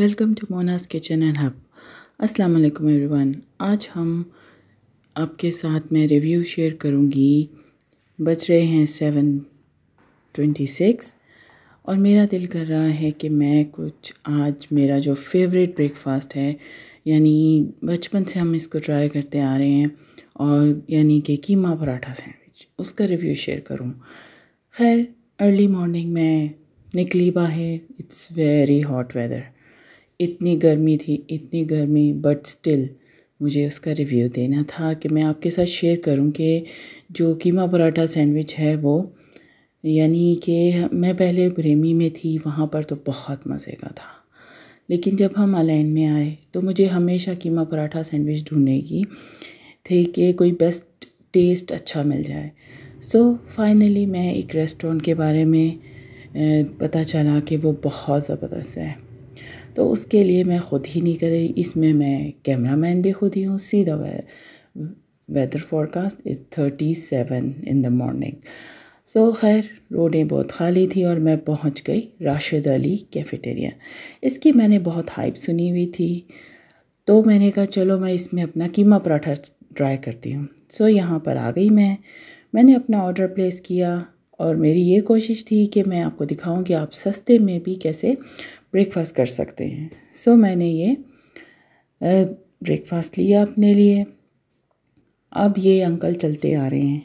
Welcome to Mona's kitchen and hub अस्सलाम वालेकुम everyone आज हम आपके साथ मैं रिव्यू शेयर करूंगी बच रहे हैं सेवन ट्वेंटी सिक्स और मेरा दिल कर रहा है कि मैं कुछ आज मेरा जो फेवरेट ब्रेकफास्ट है यानी बचपन से हम इसको ट्राई करते आ रहे हैं और यानी कि कीमा पराठा सैंडविच उसका रिव्यू शेयर करूँ खैर अर्ली मॉर्निंग में निकली बाहर इट्स वेरी हॉट वेदर इतनी गर्मी थी इतनी गर्मी बट स्टिल मुझे उसका रिव्यू देना था कि मैं आपके साथ शेयर करूं कि जो कीमा पराठा सैंडविच है वो यानी कि मैं पहले ब्रेमी में थी वहाँ पर तो बहुत मज़े का था लेकिन जब हम अलाइन में आए तो मुझे हमेशा कीमा पराठा सैंडविच ढूँढने की थी कि कोई बेस्ट टेस्ट अच्छा मिल जाए सो so, फाइनली मैं एक रेस्टोरेंट के बारे में पता चला कि वो बहुत ज़बरदस्त है तो उसके लिए मैं ख़ुद ही नहीं करी इसमें मैं कैमरा मैन भी खुद ही हूँ see the weather forecast is thirty seven in the morning so खैर रोडें बहुत खाली थी और मैं पहुँच गई राशिद अली कैफेटेरिया इसकी मैंने बहुत हाइप सुनी हुई थी तो मैंने कहा चलो मैं इसमें अपना कीमा पराठा ट्राई करती हूँ सो so, यहाँ पर आ गई मैं मैंने अपना ऑर्डर प्लेस किया और मेरी ये कोशिश थी कि मैं आपको दिखाऊं कि आप सस्ते में भी कैसे ब्रेकफास्ट कर सकते हैं सो so, मैंने ये ब्रेकफास्ट लिया अपने लिए अब ये अंकल चलते आ रहे हैं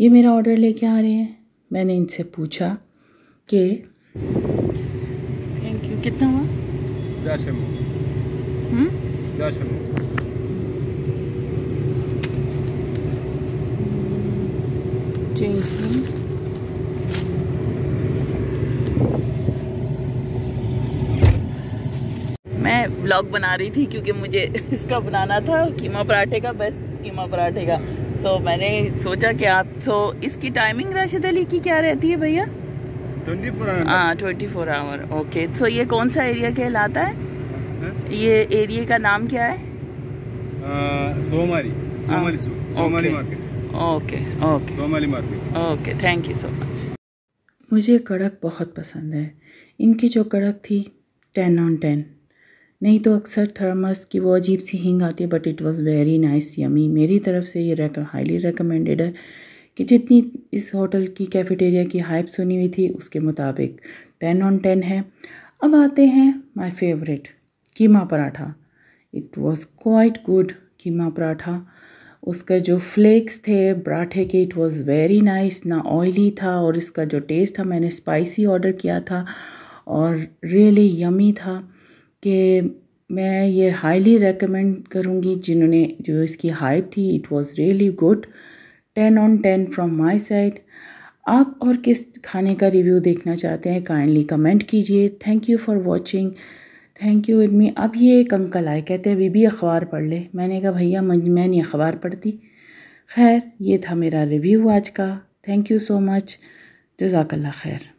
ये मेरा ऑर्डर लेके आ रहे हैं मैंने इनसे पूछा कि थैंक यू कितना हुआ चेंज ब्लॉग बना रही थी क्योंकि मुझे इसका बनाना था कीमा पराठे का बेस्ट कीमा पराठे का सो so, मैंने सोचा कि आप सो so, इसकी टाइमिंग राशिद अली की क्या रहती है भैया हाँ twenty four hour okay so ये कौन सा एरिया कहलाता है? हा? ये एरिए का नाम क्या है okay thank you so much मुझे कड़क बहुत पसंद है इनकी जो कड़क थी टेन ऑन टेन नहीं तो अक्सर थर्मस की वो अजीब सी हींग आती है but it was very nice yummy मेरी तरफ से ये रेक हाईली रिकमेंडेड है कि जितनी इस होटल की कैफेटेरिया की हाइप सुनी हुई थी उसके मुताबिक टेन ऑन टेन है अब आते हैं my favourite keema paratha it was quite good keema paratha उसका जो फ्लेक्स थे पराठे के इट वाज वेरी नाइस ना ऑयली था और इसका जो टेस्ट था मैंने स्पाइसी ऑर्डर किया था और रियली really यमी था कि मैं ये हाईली रेकमेंड करूँगी जिन्होंने जो इसकी हाइप थी it was really good ten on ten from my side आप और किस खाने का रिव्यू देखना चाहते हैं काइंडली कमेंट कीजिए thank you for watching thank you इडमी अब ये एक अंकल आए कहते हैं बीबी अखबार पढ़ ले मैंने कहा भैया मैं नहीं अखबार पढ़ती खैर ये था मेरा रिव्यू आज का थैंक यू सो मच जजाकल्ला खैर